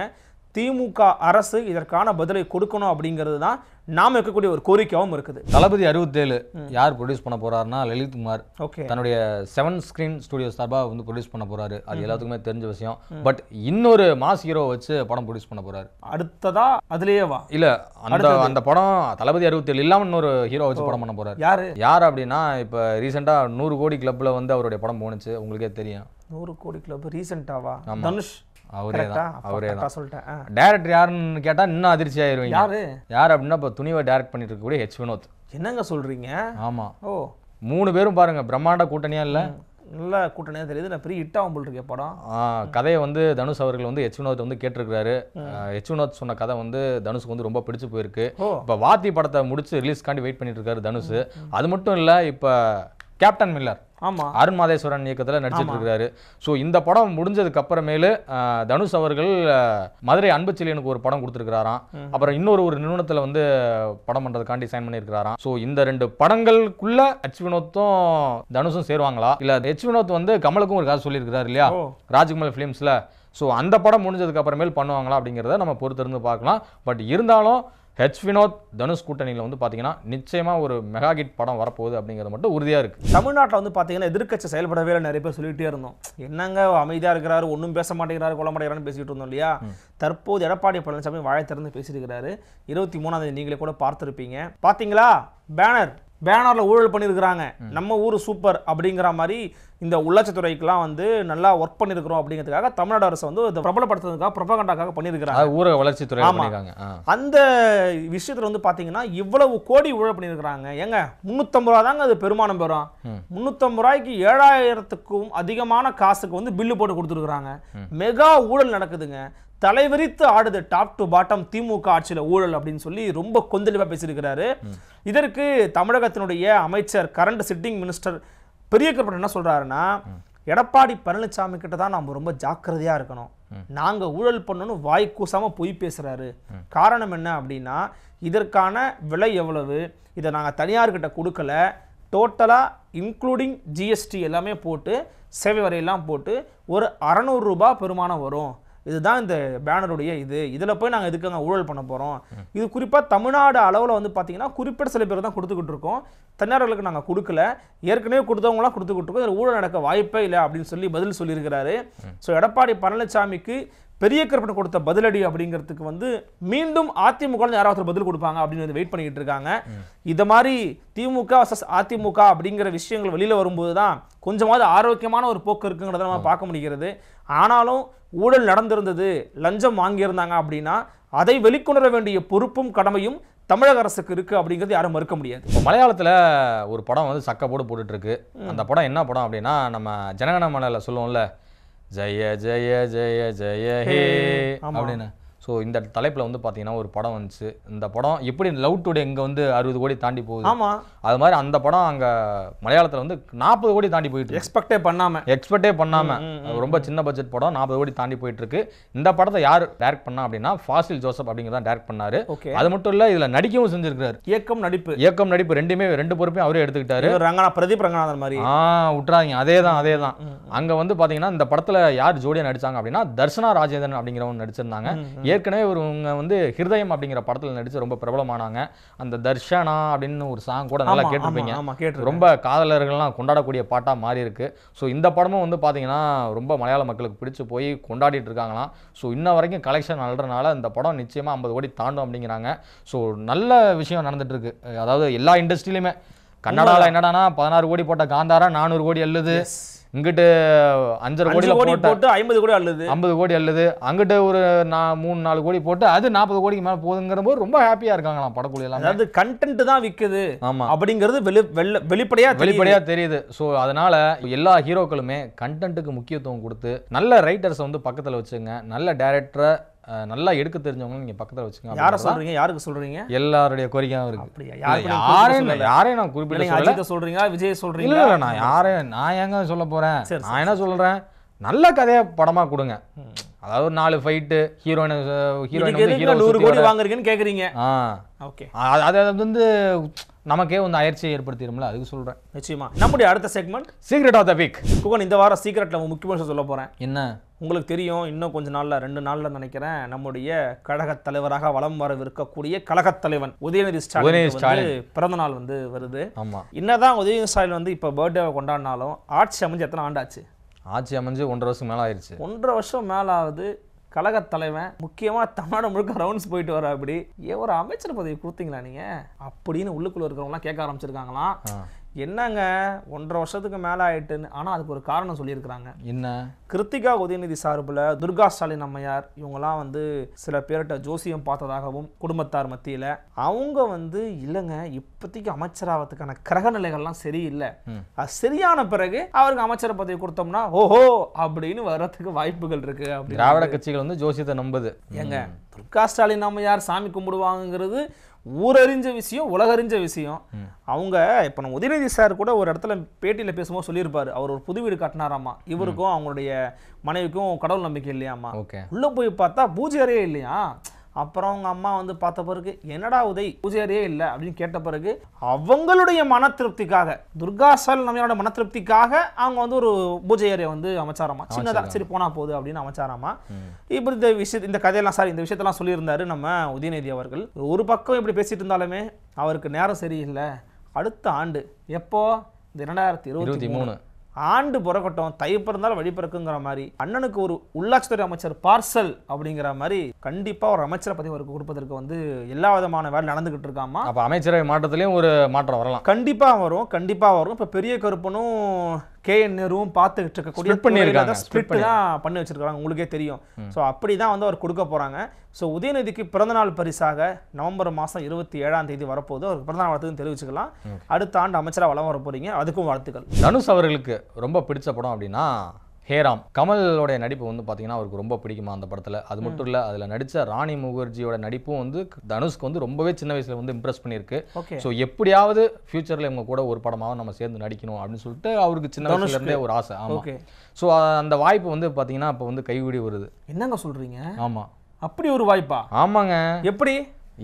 திமுக அரசு இதற்கான பதிலை கொடுக்கணும் அப்படிங்கிறது தான் நாம் இருக்கக்கூடிய ஒரு கோரிக்கையாகவும் இருக்குது தளபதி அறுபத்தேழு யார் ப்ரொடியூஸ் பண்ண போகிறாருன்னா லலித்குமார் ஓகே தன்னுடைய செவன் ஸ்க்ரீன் ஸ்டுடியோ சார்பாக வந்து ப்ரொடியூஸ் பண்ண போறாரு அது எல்லாத்துக்குமே தெரிஞ்ச விஷயம் பட் இன்னொரு மாஸ் ஹீரோ வச்சு படம் ப்ரொடியூஸ் பண்ண போறாரு அடுத்ததா அதுலேயே வா இல்ல அந்த அந்த படம் தளபதி அறுபத்தேழு இல்லாமல் இன்னொரு ஹீரோ வச்சு படம் பண்ண போறாரு யார் யார் அப்படின்னா இப்போ ரீசெண்டாக நூறு கோடி கிளப்ல வந்து அவருடைய படம் போனுச்சு உங்களுக்கே தெரியும் நூறு கோடி கிளப் ரீசெண்டாவா தனுஷ் அவரே தான் அவரே தான் சொல்லிட்டேன் டேரக்டர் யாருன்னு கேட்டால் இன்னும் அதிர்ச்சி ஆயிடுவீங்க யாரு யார் அப்படின்னா இப்போ துணிவை டேரக்ட் பண்ணிட்டு இருக்கக்கூடிய ஹெச் வினோத் என்னங்க சொல்கிறீங்க ஆமாம் ஓ மூணு பேரும் பாருங்க பிரம்மாண்ட கூட்டணியா இல்லை நல்ல கூட்டணியாக தெரியுது நான் பெரிய ஹிட் ஆகும் போல் படம் கதையை வந்து தனுஷ் அவர்கள் வந்து ஹெச் வினோத் வந்து கேட்டிருக்கிறாரு ஹெச் வினோத் சொன்ன கதை வந்து தனுஷுக்கு வந்து ரொம்ப பிடிச்சு போயிருக்கு இப்போ வாத்தி படத்தை முடிச்சு ரிலீஸ்க்காண்டி வெயிட் பண்ணிட்டு இருக்காரு தனுஷ் அது மட்டும் இல்லை இப்போ கேப்டன் மில்லர் ஆமாம் அருண் மாதேஸ்வரன் இயக்கத்தில் நடிச்சிட்டு இருக்கிறாரு ஸோ இந்த படம் முடிஞ்சதுக்கு அப்புறமேலு தனுஷ் அவர்கள் மதுரை அன்புச்சிலியனுக்கு ஒரு படம் கொடுத்துருக்கிறாராம் அப்புறம் இன்னொரு ஒரு நிறுவனத்தில் வந்து படம் பண்ணுறதுக்காண்டி சைன் பண்ணியிருக்கிறாராம் ஸோ இந்த ரெண்டு படங்களுக்குள்ள ஹெச் வினோத்தும் தனுஷும் சேருவாங்களா இல்லை ஹெச் வினோத் வந்து கமலுக்கும் ஒரு காசு சொல்லியிருக்கிறாரு இல்லையா ராஜ்குமல் ஃபிலிம்ஸில் ஸோ அந்த படம் முடிஞ்சதுக்கு அப்புறமேல் பண்ணுவாங்களா அப்படிங்கிறத நம்ம பொறுத்திருந்து பார்க்கலாம் பட் இருந்தாலும் ஹெச் வினோத் தனுஷ் கூட்டணியில் வந்து பார்த்தீங்கன்னா நிச்சயமாக ஒரு மெகா ஹிட் படம் வரப்போகுது அப்படிங்கிறது மட்டும் உறுதியாக இருக்குது தமிழ்நாட்டில் வந்து பார்த்தீங்கன்னா எதிர்க்கட்சி செயல்படவே இல்லை நிறைய பேர் சொல்லிகிட்டே இருந்தோம் என்னங்க அமைதியாக இருக்கிறாரு ஒன்றும் பேச மாட்டேங்கிறாரு கொல்ல மாட்டேங்கிறான்னு பேசிகிட்டு இருந்தோம் இல்லையா தற்போது எடப்பாடி பழனிசாமி வாழை திறந்து பேசியிருக்கிறாரு இருபத்தி மூணாந்தேதி நீங்களே கூட பார்த்துருப்பீங்க பார்த்தீங்களா பேனர் பேனரில் ஊழல் பண்ணியிருக்கிறாங்க நம்ம ஊர் சூப்பர் அப்படிங்கிற மாதிரி இந்த உள்ளாட்சித்துறைக்கெல்லாம் வந்து நல்லா ஒர்க் பண்ணியிருக்கிறோம் அப்படிங்கிறதுக்காக தமிழ்நாடு அரசு வந்து இதை பிரபலப்படுத்துறதுக்காக பிரபகண்டாக்காக பண்ணியிருக்கிறாங்க ஊரக வளர்ச்சித்துறை ஆமாங்க அந்த விஷயத்தில் வந்து பார்த்தீங்கன்னா இவ்வளவு கோடி ஊழல் பண்ணியிருக்கிறாங்க ஏங்க முந்நூற்றம்பது ரூபா தாங்க அது பெருமானம் பெறும் முந்நூற்றம்பது ரூபாய்க்கு ஏழாயிரத்துக்கும் அதிகமான காசுக்கு வந்து பில்லு போட்டு கொடுத்துருக்குறாங்க மெகா ஊழல் நடக்குதுங்க தலைவரித்து ஆடுது டாப் டு பாட்டம் திமுக ஆட்சியில் ஊழல் அப்படின்னு சொல்லி ரொம்ப கொந்தளிவாக பேசியிருக்கிறாரு இதற்கு தமிழகத்தினுடைய அமைச்சர் கரண்ட் சிட்டிங் மினிஸ்டர் பெரிய கருப்பன் என்ன சொல்கிறாருன்னா எடப்பாடி பழனிசாமி கிட்ட தான் நாம் ரொம்ப ஜாக்கிரதையாக இருக்கணும் நாங்கள் ஊழல் பண்ணணும்னு வாய் கூசாமல் பொய் பேசுகிறாரு காரணம் என்ன அப்படின்னா இதற்கான விலை எவ்வளவு இதை நாங்கள் தனியார்கிட்ட கொடுக்கல டோட்டலாக இன்க்ளூடிங் ஜிஎஸ்டி எல்லாமே போட்டு சேவை வரையெல்லாம் போட்டு ஒரு அறநூறுரூபா பெருமானம் வரும் இதுதான் இந்த பேனருடைய இது இதில் போய் நாங்கள் இதுக்காக ஊழல் பண்ண போகிறோம் இது குறிப்பாக தமிழ்நாடு அளவில் வந்து பார்த்தீங்கன்னா குறிப்பிட்ட சில பேர் தான் கொடுத்துக்கிட்டு இருக்கோம் தனியார்களுக்கு நாங்கள் கொடுக்கல ஏற்கனவே கொடுத்தவங்களாம் கொடுத்துக்கிட்டு இருக்கோம் இதில் ஊழல் நடக்க வாய்ப்பே இல்லை அப்படின்னு சொல்லி பதில் சொல்லியிருக்கிறாரு ஸோ எடப்பாடி பழனிசாமிக்கு பெரிய கருப்பன் கொடுத்த பதிலடி அப்படிங்கிறதுக்கு வந்து மீண்டும் அதிமுக யாராவது பதில் கொடுப்பாங்க அப்படின்னு வந்து வெயிட் பண்ணிட்டு இருக்காங்க இது மாதிரி திமுக அதிமுக அப்படிங்கிற விஷயங்கள் வெளியில் வரும்போது தான் கொஞ்சமாவது ஆரோக்கியமான ஒரு போக்கு இருக்குங்கிறத நம்ம பார்க்க முடிகிறது ஆனாலும் ஊழல் நடந்திருந்தது லஞ்சம் வாங்கியிருந்தாங்க அப்படின்னா அதை வெளிக்கொணர வேண்டிய பொறுப்பும் கடமையும் தமிழக அரசுக்கு இருக்குது அப்படிங்கிறது யாரும் மறுக்க முடியாது இப்போ மலையாளத்தில் ஒரு படம் வந்து சக்க போடு இருக்கு அந்த படம் என்ன படம் அப்படின்னா நம்ம ஜனகண மலையில சொல்லுவோம்ல ஜய ஜய ஜய ஜய ஹே அப்படின்னா ஸோ இந்த தலைப்பில் வந்து பார்த்தீங்கன்னா ஒரு படம் வந்துச்சு இந்த படம் எப்படி லவ் டுடே இங்கே வந்து அறுபது கோடி தாண்டி போகுது ஆமாம் அது மாதிரி அந்த படம் அங்கே மலையாளத்தில் வந்து நாற்பது கோடி தாண்டி போயிட்டு எக்ஸ்பெக்டே பண்ணாமல் எக்ஸ்பெக்டே பண்ணாமல் ரொம்ப சின்ன பட்ஜெட் படம் நாற்பது கோடி தாண்டி போயிட்டு இருக்கு இந்த படத்தை யார் டேரக்ட் பண்ணா அப்படின்னா ஃபாசில் ஜோசப் அப்படிங்கிறத டேரக்ட் பண்ணார் ஓகே அது மட்டும் இல்லை இதில் நடிக்கவும் செஞ்சிருக்காரு இயக்கம் நடிப்பு இயக்கம் நடிப்பு ரெண்டுமே ரெண்டு பொறுப்பையும் அவரே எடுத்துக்கிட்டாரு ரங்கனா பிரதீப் ரங்கநாதன் மாதிரி ஆ விட்றாங்க அதே தான் அதே தான் அங்கே வந்து பார்த்தீங்கன்னா இந்த படத்தில் யார் ஜோடியாக நடிச்சாங்க அப்படின்னா தர்ஷனா ராஜேந்திரன் அப்படிங்கிறவங்க நடிச்சிருந்தாங்க ஏற்கனவே இவங்க வந்து ஹிருதயம் அப்படிங்கிற படத்தில் நடித்து ரொம்ப பிரபலமானாங்க அந்த தர்ஷனா அப்படின்னு ஒரு சாங் கூட நல்லா கேட்டிருப்பீங்க ரொம்ப காதலர்கள்லாம் கொண்டாடக்கூடிய பாட்டாக மாறி இருக்கு ஸோ இந்த படமும் வந்து பார்த்தீங்கன்னா ரொம்ப மலையாள மக்களுக்கு பிடிச்சி போய் கொண்டாடிட்டு இருக்காங்களாம் ஸோ இன்ன வரைக்கும் கலெக்ஷன் அல்றனால இந்த படம் நிச்சயமாக ஐம்பது கோடி தாண்டும் அப்படிங்கிறாங்க ஸோ நல்ல விஷயம் நடந்துட்டு இருக்கு அதாவது எல்லா இண்டஸ்ட்ரியிலுமே கன்னடாவில் என்னடானா பதினாறு கோடி போட்ட காந்தாரா நானூறு கோடி எழுது இங்கிட்டு அஞ்சரை கோடி கோடி போட்டு ஐம்பது கோடி அல்லது ஐம்பது கோடி அல்லது அங்கிட்ட ஒரு நான் மூணு நாலு கோடி போட்டு அது நாற்பது கோடிக்கு மேலே போகுதுங்கிற போது ரொம்ப ஹாப்பியாக இருக்காங்களாம் படக்குழு எல்லாம் அதாவது கண்டென்ட் தான் விற்குது ஆமாம் அப்படிங்கிறது வெளி வெளி வெளிப்படையாக வெளிப்படையாக தெரியுது ஸோ அதனால் எல்லா ஹீரோக்களுமே கண்டென்ட்டுக்கு முக்கியத்துவம் கொடுத்து நல்ல ரைட்டர்ஸை வந்து பக்கத்தில் வச்சுங்க நல்ல டேரக்டரை நல்லா எடுக்க தெரிஞ்சவங்க நீங்க பக்கத்துல வச்சுக்கோங்க யார சொல்றீங்க யாருக்கு சொல்றீங்க எல்லாருடைய கோரிக்கையும் இருக்கு யாரையும் யாரையும் நான் குறிப்பிட்ட சொல்றீங்க விஜய் சொல்றீங்க இல்ல நான் யாரையும் நான் ஏங்க சொல்ல போறேன் நான் என்ன சொல்றேன் நல்ல கதையை படமா கொடுங்க அதாவது ஒரு நாலு ஃபைட்டு ஹீரோயின் ஹீரோயின் நூறு கோடி வாங்குறீங்கன்னு கேட்குறீங்க ஆ ஓகே அது அது வந்து நமக்கே வந்து அயற்சியை ஏற்படுத்திடும்ல அதுக்கு சொல்கிறேன் நிச்சயமா நம்முடைய அடுத்த segment secret of the week Guhan இந்த வாரம் சீக்ரெட்டில் நம்ம முக்கியமான சொல்ல போகிறேன் என்ன உங்களுக்கு தெரியும் இன்னும் கொஞ்சம் நாளில் ரெண்டு நாளில் நினைக்கிறேன் நம்முடைய கழகத் தலைவராக வலம் வரவிருக்கக்கூடிய கழகத் தலைவன் உதயநிதி ஸ்டாலின் வந்து பிறந்த நாள் வந்து வருது ஆமாம் என்னதான் உதயநிதி ஸ்டாலின் வந்து இப்போ பர்த்டேவை கொண்டாடினாலும் ஆட்சி அமைஞ்சு எத்தனை ஆண்டாச்சு ஆட்சி அமைஞ்சு ஒன்றரை வருஷம் மேலே ஆயிடுச்சு ஒன்றரை வருஷம் மேலே ஆகுது கழகத் தலைவன் முக்கியமாக தமிழ்நாடு முழுக்க ரவுண்ட்ஸ் போயிட்டு வர அப்படி ஏ ஒரு அமைச்சர் பதவி கொடுத்தீங்களா நீங்கள் அப்படின்னு உள்ளுக்குள்ளே இருக்கிறவங்களாம் கேட்க ஆரம்பிச்சிருக்காங்களாம் என்னங்க ஒன்றரை வருஷத்துக்கு மேலே ஆயிட்டுன்னு ஆனால் அதுக்கு ஒரு காரணம் சொல்லியிருக்கிறாங்க என்ன கிருத்திகா உதயநிதி சார்பில் துர்கா ஸ்டாலின் அம்மையார் இவங்கெல்லாம் வந்து சில பேர்கிட்ட ஜோசியம் பார்த்ததாகவும் குடும்பத்தார் மத்தியில் அவங்க வந்து இல்லைங்க இப்போதைக்கு அமைச்சராகிறதுக்கான கிரக நிலைகள்லாம் சரியில்லை அது சரியான பிறகு அவருக்கு அமைச்சர் பதவி கொடுத்தோம்னா ஓஹோ அப்படின்னு வர்றதுக்கு வாய்ப்புகள் இருக்கு அப்படி திராவிட கட்சிகள் வந்து ஜோசியத்தை நம்புது ஏங்க துர்கா ஸ்டாலின் அம்மையார் சாமி கும்பிடுவாங்கிறது ஊரறிஞ்ச விஷயம் உலகறிஞ்ச விஷயம் அவங்க இப்போ நம்ம உதயநிதி சார் கூட ஒரு இடத்துல பேட்டியில் பேசும்போது சொல்லியிருப்பார் அவர் ஒரு புது வீடு கட்டினாராமா இவருக்கும் அவங்களுடைய மனைவிக்கும் கடவுள் நம்பிக்கை இல்லையாமா உள்ளே போய் பார்த்தா பூஜை அறையே இல்லையா அப்புறம் அவங்க அம்மா வந்து பார்த்த பிறகு என்னடா உதய் பூஜையரே இல்லை அப்படின்னு கேட்ட பிறகு அவங்களுடைய மன திருப்திக்காக துர்காசல் நம்மளோட மன திருப்திக்காக அவங்க வந்து ஒரு பூஜை அறையை வந்து அமைச்சாராமா சின்னதாக சரி போனா போகுது அப்படின்னு அமைச்சாராமா இப்படி இந்த விஷயத்து இந்த கதையெல்லாம் சாரி இந்த விஷயத்தெல்லாம் சொல்லியிருந்தாரு நம்ம உதயநிதி அவர்கள் ஒரு பக்கம் இப்படி பேசிட்டு இருந்தாலுமே அவருக்கு நேரம் சரியில்லை அடுத்த ஆண்டு எப்போ இந்த இரண்டாயிரத்தி இருபத்தி மூணு ஆண்டு புறக்கட்டும் தை பிறந்தாலும் வழி பிறக்குங்கிற மாதிரி அண்ணனுக்கு ஒரு உள்ளாட்சித்துறை அமைச்சர் பார்சல் அப்படிங்கிற மாதிரி கண்டிப்பாக ஒரு அமைச்சரை பதவி அவருக்கு கொடுப்பதற்கு வந்து எல்லா விதமான வேலை நடந்துகிட்டு இருக்காமா அப்போ அமைச்சரவை மாற்றத்துலேயும் ஒரு மாற்றம் வரலாம் கண்டிப்பாக வரும் கண்டிப்பாக வரும் இப்போ பெரிய கருப்பனும் கேஎன் நேருவும் பார்த்துக்கிட்டு இருக்கக்கூடிய பண்ணியிருக்காங்க ஸ்பிரிட் தான் பண்ணி வச்சிருக்காங்க உங்களுக்கே தெரியும் ஸோ அப்படி தான் வந்து அவர் கொடுக்க போகிறாங்க ஸோ உதயநிதிக்கு பிறந்தநாள் பரிசாக நவம்பர் மாதம் இருபத்தி ஏழாம் தேதி வரப்போது அவர் பிறந்தநாள் வாழ்த்துக்கு தெரிவிச்சுக்கலாம் அடுத்த ஆண்டு அமைச்சராக வளம் வர போகிறீங்க அதுக்கும் வாழ்த்துக்கள் தனுஷ் அவர்களுக்கு ரொம்ப பிடிச்ச படம் அப்படின்னா ஹேராம் கமலோடைய நடிப்பு வந்து பார்த்தீங்கன்னா அவருக்கு ரொம்ப பிடிக்குமா அந்த படத்தில் அது மட்டும் இல்லை அதில் நடித்த ராணி முகர்ஜியோட நடிப்பும் வந்து தனுஷ்க்கு வந்து ரொம்பவே சின்ன வயசில் வந்து இம்ப்ரெஸ் பண்ணியிருக்கு ஸோ எப்படியாவது ஃபியூச்சரில் இவங்க கூட ஒரு படமாக நம்ம சேர்ந்து நடிக்கணும் அப்படின்னு சொல்லிட்டு அவருக்கு சின்ன வயசுலேருந்தே ஒரு ஆசை ஆமாம் ஸோ அந்த வாய்ப்பு வந்து பார்த்தீங்கன்னா இப்போ வந்து கைவிடி வருது என்னங்க சொல்கிறீங்க ஆமாம் அப்படி ஒரு வாய்ப்பா ஆமாங்க எப்படி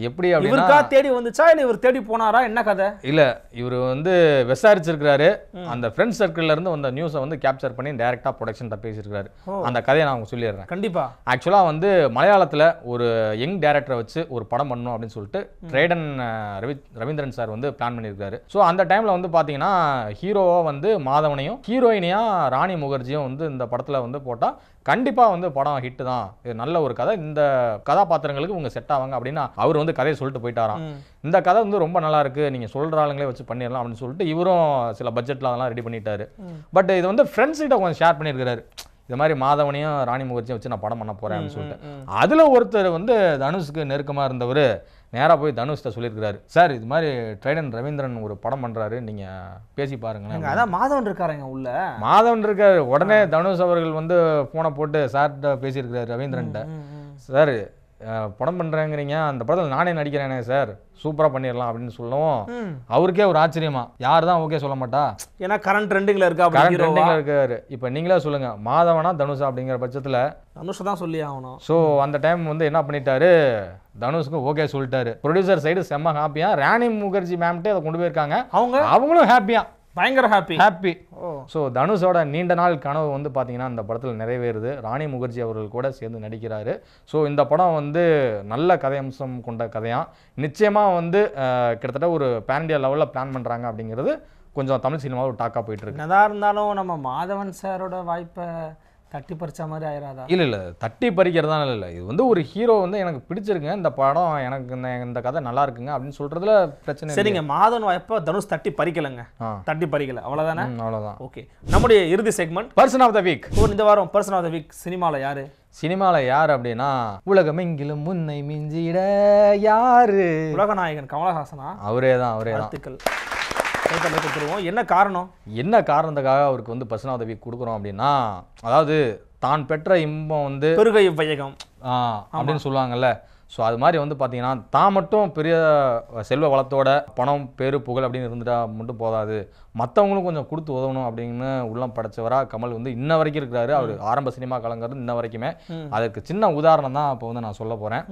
எப்படி இவருக்கா தேடி வந்துச்சா இல்லை இவர் தேடி போனாரா என்ன கதை இல்லை இவர் வந்து விசாரிச்சிருக்கிறாரு அந்த ஃப்ரெண்ட் சர்க்கிள்ல இருந்து வந்த நியூஸை வந்து கேப்சர் பண்ணி டைரக்டா ப்ரொடக்ஷன்ட்ட பேசியிருக்காரு அந்த கதையை நான் அவங்க சொல்லிடுறேன் கண்டிப்பா ஆக்சுவலா வந்து மலையாளத்தில் ஒரு யங் டேரக்டரை வச்சு ஒரு படம் பண்ணணும் அப்படின்னு சொல்லிட்டு ட்ரேடன் ரவி ரவீந்திரன் சார் வந்து பிளான் பண்ணியிருக்காரு ஸோ அந்த டைம்ல வந்து பார்த்தீங்கன்னா ஹீரோவாக வந்து மாதவனையும் ஹீரோயினியா ராணி முகர்ஜியும் வந்து இந்த படத்தில் வந்து போட்டால் கண்டிப்பாக வந்து படம் ஹிட் தான் இது நல்ல ஒரு கதை இந்த கதாபாத்திரங்களுக்கு உங்கள் செட் ஆவாங்க அப்படின்னா அவர் வந்து கதையை சொல்லிட்டு போயிட்டாராம் இந்த கதை வந்து ரொம்ப நல்லா இருக்கு நீங்கள் சொல்கிற ஆளுங்களே வச்சு பண்ணிடலாம் அப்படின்னு சொல்லிட்டு இவரும் சில பட்ஜெட்டில் அதெல்லாம் ரெடி பண்ணிட்டாரு பட் இது வந்து ஃப்ரெண்ட்ஸ் கிட்ட கொஞ்சம் ஷேர் பண்ணியிருக்கிறாரு இது மாதிரி மாதவனையும் ராணி முகர்ஜியும் வச்சு நான் படம் பண்ண போறேன் அப்படின்னு சொல்லிட்டு அதில் ஒருத்தர் வந்து தனுஷுக்கு நெருக்கமாக இருந்தவர் நேராக போய் தனுஷ்ட சொல்லியிருக்கிறாரு சார் இது மாதிரி ட்ரைடன் ரவீந்திரன் ஒரு படம் பண்ணுறாரு நீங்கள் பேசி பாருங்களேன் அதான் மாதவன் இருக்காருங்க உள்ள மாதவன் இருக்காரு உடனே தனுஷ் அவர்கள் வந்து ஃபோனை போட்டு சார்கிட்ட பேசியிருக்கிறாரு ரவீந்திரன்ட்ட சார் படம் பண்றேங்கிறீங்க அந்த படத்துல நானே நடிக்கிறேனே சார் சூப்பராக பண்ணிடலாம் அப்படின்னு சொல்லவும் அவருக்கே ஒரு ஆச்சரியமா யாருதான் ஓகே சொல்ல மாட்டா ஏன்னா கரண்ட் ட்ரெண்டிங்ல இருக்கா கரண்ட் ட்ரெண்டிங்ல இருக்காரு இப்போ நீங்களே சொல்லுங்க மாதவனா தனுஷா அப்படிங்கிற பட்சத்துல தனுஷ தான் சொல்லி ஆகணும் ஸோ அந்த டைம் வந்து என்ன பண்ணிட்டாரு தனுஷ்க்கு ஓகே சொல்லிட்டாரு ப்ரொடியூசர் சைடு செம்ம ஹாப்பியாக ராணி முகர்ஜி மேம்கிட்டே அதை கொண்டு போயிருக்காங்க அவங்க அவங்களும் ஹாப்பியா பயங்கர ஹாப்பி ஹாப்பி ஸோ தனுஷோட நீண்ட நாள் கனவு வந்து பார்த்தீங்கன்னா இந்த படத்தில் நிறைவேறுது ராணி முகர்ஜி அவர்கள் கூட சேர்ந்து நடிக்கிறாரு ஸோ இந்த படம் வந்து நல்ல கதை அம்சம் கொண்ட கதையாக நிச்சயமாக வந்து கிட்டத்தட்ட ஒரு பேண்டியா லெவலில் பிளான் பண்ணுறாங்க அப்படிங்கிறது கொஞ்சம் தமிழ் சினிமாவில் ஒரு டாக்காக போயிட்டு இருக்கு இருந்தாலும் நம்ம மாதவன் சாரோட வாய்ப்பை தட்டி பறிச்ச மாதிரி ஆயிராதா இல்லை இல்லை தட்டி பறிக்கிறதா இல்லை இது வந்து ஒரு ஹீரோ வந்து எனக்கு பிடிச்சிருக்குங்க இந்த படம் எனக்கு இந்த இந்த கதை நல்லா இருக்குங்க அப்படின்னு சொல்றதுல பிரச்சனை சரிங்க மாதன் வாய்ப்பா தனுஷ் தட்டி பறிக்கலைங்க தட்டி பறிக்கல அவ்வளோதானே அவ்வளோதான் ஓகே நம்முடைய இறுதி segment person of the week ஓ இந்த வாரம் பர்சன் ஆஃப் த வீக் சினிமாவில் யாரு சினிமால யார் அப்படின்னா உலகமெங்கிலும் முன்னை மிஞ்சிட யாரு உலகநாயகன் கமலஹாசனா அவரே தான் அவரே தான் கொடுத்துருவோம் என்ன காரணம் என்ன காரணத்துக்காக அவருக்கு வந்து பசுனா உதவி கொடுக்குறோம் அப்படின்னா அதாவது தான் பெற்ற இன்பம் வந்து பெருகை பயகம் அப்படின்னு சொல்லுவாங்கல்ல ஸோ அது மாதிரி வந்து பார்த்தீங்கன்னா தான் மட்டும் பெரிய செல்வ வளத்தோட பணம் பேரு புகழ் அப்படின்னு இருந்துட்டா மட்டும் போதாது மற்றவங்களும் கொஞ்சம் கொடுத்து உதவணும் அப்படின்னு உள்ளம் படைச்சவராக கமல் வந்து இன்ன வரைக்கும் இருக்கிறாரு அவர் ஆரம்ப சினிமா கலங்கிறது இன்ன வரைக்குமே அதுக்கு சின்ன உதாரணம் தான் இப்போ வந்து நான் சொல்ல போகிறேன்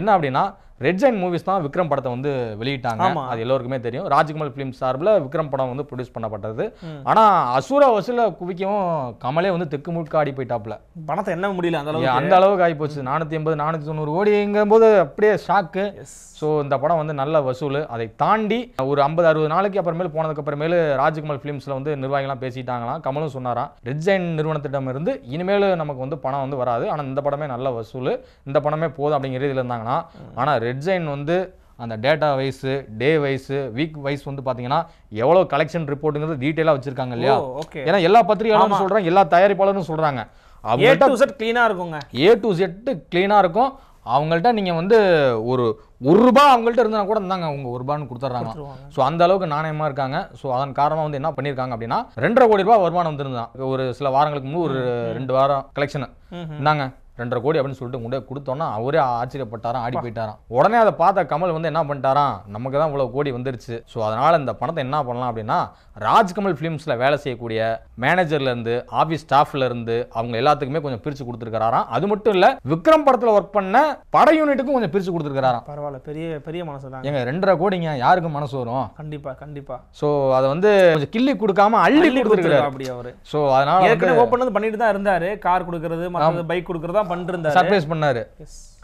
என்ன அப்படின்னா ரெட் ஜைன் மூவிஸ் தான் விக்ரம் படத்தை வந்து வெளியிட்டாங்க அது எல்லோருக்குமே தெரியும் ராஜ்குமல் ஃபிலிம் சார்பில் விக்ரம் படம் வந்து ப்ரொடியூஸ் பண்ணப்பட்டது ஆனால் அசுர வசூல குவிக்கவும் கமலே வந்து தெற்கு முழுக்க ஆடி போயிட்டாப்ல பணத்தை என்ன முடியல அந்த அளவுக்கு அந்த அளவுக்கு ஆகி போச்சு நானூற்றி எண்பது நானூற்றி தொண்ணூறு ஓடிங்கும் போது அப்படியே ஷாக்கு ஸோ இந்த படம் வந்து நல்ல வசூல் அதை தாண்டி ஒரு ஐம்பது அறுபது நாளைக்கு அப்புறமேல் போனதுக்கு அப்புறமேலு ராஜ்குமல் ஃபிலிம்ஸில் வந்து நிர்வாகிகளாம் பேசிட்டாங்களாம் கமலும் சொன்னாராம் ரெட் ஜைன் இருந்து இனிமேல் நமக்கு வந்து பணம் வந்து வராது ஆனால் இந்த படமே நல்ல வசூல் இந்த படமே போதும் அப்படிங்கிற இதில் இருந்தாங்கன்னா ஆனால் ரெட்ஜைன் வந்து அந்த data wise day wise week wise வந்து பார்த்தீங்கன்னா எவ்வளோ கலெக்ஷன் ரிப்போர்ட்டுங்கிறது டீட்டெயிலாக வச்சிருக்காங்க இல்லையா ஏன்னா எல்லா பத்திரிகையாளரும் சொல்கிறாங்க எல்லா தயாரிப்பாளரும் சொல்கிறாங்க அவங்கள்ட்ட க்ளீனாக இருக்குங்க ஏ டு செட்டு க்ளீனாக இருக்கும் அவங்கள்ட்ட நீங்கள் வந்து ஒரு ஒரு ரூபா அவங்கள்ட்ட இருந்தால் கூட இருந்தாங்க அவங்க ஒரு ரூபான்னு கொடுத்துட்றாங்க ஸோ அந்த அளவுக்கு நாணயமாக இருக்காங்க ஸோ அதன் காரணமாக வந்து என்ன பண்ணியிருக்காங்க அப்படின்னா ரெண்டரை கோடி ரூபாய் வருமானம் வந்துருந்தான் ஒரு சில வாரங்களுக்கு முன்பு ஒரு ரெண்டு வாரம் கலெக்ஷன் இருந்தாங்க ரெண்டரை கோடி அப்படின்னு சொல்லிட்டு கூட கொடுத்தோன்னா அவரே ஆச்சரியப்பட்டாராம் ஆடி போயிட்டாராம் உடனே அதை பார்த்த கமல் வந்து என்ன பண்ணிட்டாராம் நமக்கு தான் இவ்வளோ கோடி வந்துருச்சு ஸோ அதனால் இந்த பணத்தை என்ன பண்ணலாம் அப்படின்னா ராஜ்கமல் ஃபிலிம்ஸில் வேலை செய்யக்கூடிய மேனேஜர்லேருந்து ஆஃபீஸ் ஸ்டாஃப்லேருந்து அவங்க எல்லாத்துக்குமே கொஞ்சம் பிரித்து கொடுத்துருக்காராம் அது மட்டும் இல்லை விக்ரம் படத்தில் ஒர்க் பண்ண பட யூனிட்டுக்கும் கொஞ்சம் பிரித்து கொடுத்துருக்காராம் பரவாயில்ல பெரிய பெரிய மனசு தான் எங்க ரெண்டரை கோடிங்க யாருக்கும் மனசு வரும் கண்டிப்பாக கண்டிப்பாக ஸோ அதை வந்து கொஞ்சம் கிள்ளி கொடுக்காம அள்ளி கொடுத்துருக்காரு அப்படி அவர் ஸோ அதனால் ஏற்கனவே ஓப்பன் பண்ணிட்டு தான் இருந்தார் கார் கொடுக்கறது பைக் கொடுக்குறது தான் பண்ணிருந்தாரு சர்ப்ரைஸ் பண்ணாரு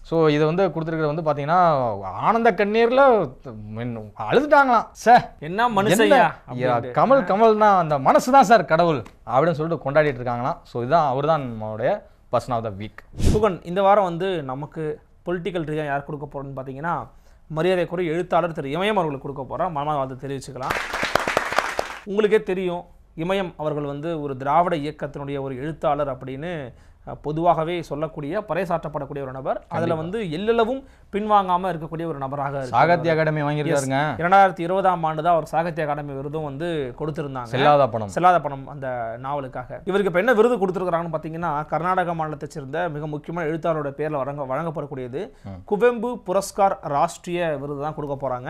ஸோ இதை வந்து கொடுத்துருக்குறது வந்து பார்த்தீங்கன்னா ஆனந்த கண்ணீரில் அழுதுட்டாங்களாம் சார் என்ன மனுஷன் கமல் கமல்னா அந்த மனசு தான் சார் கடவுள் அப்படின்னு சொல்லிட்டு கொண்டாடிட்டு இருக்காங்களாம் ஸோ இதுதான் அவர் தான் நம்மளுடைய person of the week Sugan இந்த வாரம் வந்து நமக்கு பொலிட்டிக்கல் ரீதியாக யார் கொடுக்க போகிறோன்னு பார்த்தீங்கன்னா மரியாதைக்குரிய எழுத்தாளர் திரு இமயம் அவர்களுக்கு கொடுக்க போகிறோம் மனமாக வந்து தெரிவிச்சுக்கலாம் உங்களுக்கே தெரியும் இமயம் அவர்கள் வந்து ஒரு திராவிட இயக்கத்தினுடைய ஒரு எழுத்தாளர் அப்படின்னு பொதுவாகவே சொல்லக்கூடிய பறைசாற்றப்படக்கூடிய ஒரு நபர் அதில் வந்து எல்லளவும் பின்வாங்காமல் இருக்கக்கூடிய ஒரு நபராக சாகித்ய அகாடமி வாங்கியிருக்காருங்க இரண்டாயிரத்தி இருபதாம் ஆண்டு தான் அவர் சாகித்ய அகாடமி விருதும் வந்து கொடுத்திருந்தாங்க செல்லாத பணம் செல்லாத பணம் அந்த நாவலுக்காக இவருக்கு இப்போ என்ன விருது கொடுத்துருக்காங்கன்னு பார்த்தீங்கன்னா கர்நாடக மாநிலத்தை சேர்ந்த மிக முக்கியமான எழுத்தாளரோட பேரில் வழங்க வழங்கப்படக்கூடியது குவெம்பு புரஸ்கார் ராஷ்டிரிய விருது தான் கொடுக்க போகிறாங்க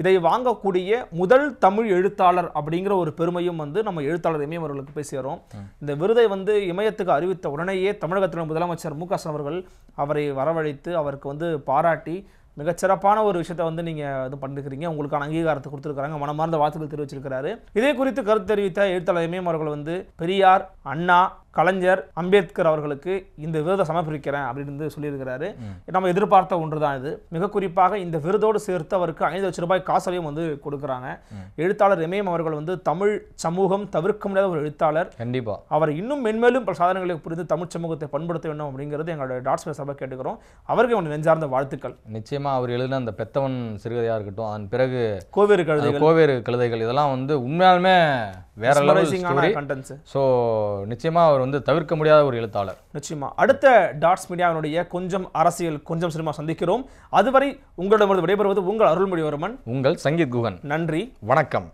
இதை வாங்கக்கூடிய முதல் தமிழ் எழுத்தாளர் அப்படிங்கிற ஒரு பெருமையும் வந்து நம்ம எழுத்தாளர் இமயம் அவர்களுக்கு போய் சேரும் இந்த விருதை வந்து இமயத்துக்கு அறிவித்த உடனேயே தமிழகத்தில் முதலமைச்சர் மு க அவர்கள் அவரை வரவழைத்து அவருக்கு வந்து பாராட்டி மிகச்சிறப்பான ஒரு விஷயத்த வந்து நீங்கள் இது பண்ணிருக்கிறீங்க உங்களுக்கான அங்கீகாரத்தை கொடுத்துருக்காங்க மனமார்ந்த வாழ்த்துக்கள் தெரிவிச்சிருக்கிறாரு இதே குறித்து கருத்து தெரிவித்த எழுத்தாளர் இமயம் அவர்கள் வந்து பெரியார் அண்ணா கலைஞர் அம்பேத்கர் அவர்களுக்கு இந்த விருதை சமர்ப்பிக்கிறேன் அப்படின்னு சொல்லியிருக்கிறாரு நம்ம எதிர்பார்த்த ஒன்று தான் இது மிக குறிப்பாக இந்த விருதோடு சேர்த்து அவருக்கு ஐந்து லட்சம் ரூபாய் காசவையும் வந்து கொடுக்குறாங்க எழுத்தாளர் எமயம் அவர்கள் வந்து தமிழ் சமூகம் தவிர்க்க முடியாத ஒரு எழுத்தாளர் கண்டிப்பாக அவர் இன்னும் மென்மேலும் பல சாதனங்களை புரிந்து தமிழ் சமூகத்தை பண்படுத்த வேண்டும் அப்படிங்கிறது எங்களுடைய டாட்ஸ் சபை கேட்டுக்கிறோம் அவருக்கு அவங்க நெஞ்சார்ந்த வாழ்த்துக்கள் நிச்சயமாக அவர் எழுதின அந்த பெத்தவன் சிறுகதையாக இருக்கட்டும் அதன் பிறகு கோவேறு கழுதை கோவேறு கழுதைகள் இதெல்லாம் வந்து உண்மையாலுமே வேற லெவல் ஸோ நிச்சயமாக அவர் வந்து தவிர்க்க முடியாத ஒரு எழுத்தாளர் நிச்சயமா அடுத்த டாட்ஸ் மீடியாவினுடைய கொஞ்சம் அரசியல் கொஞ்சம் சினிமா சந்திக்கிறோம் அதுவரை உங்களிடமிருந்து விடைபெறுவது உங்கள் அருள்மொழிவர்மன் உங்கள் சங்கீத் குகன் நன்றி வணக்கம்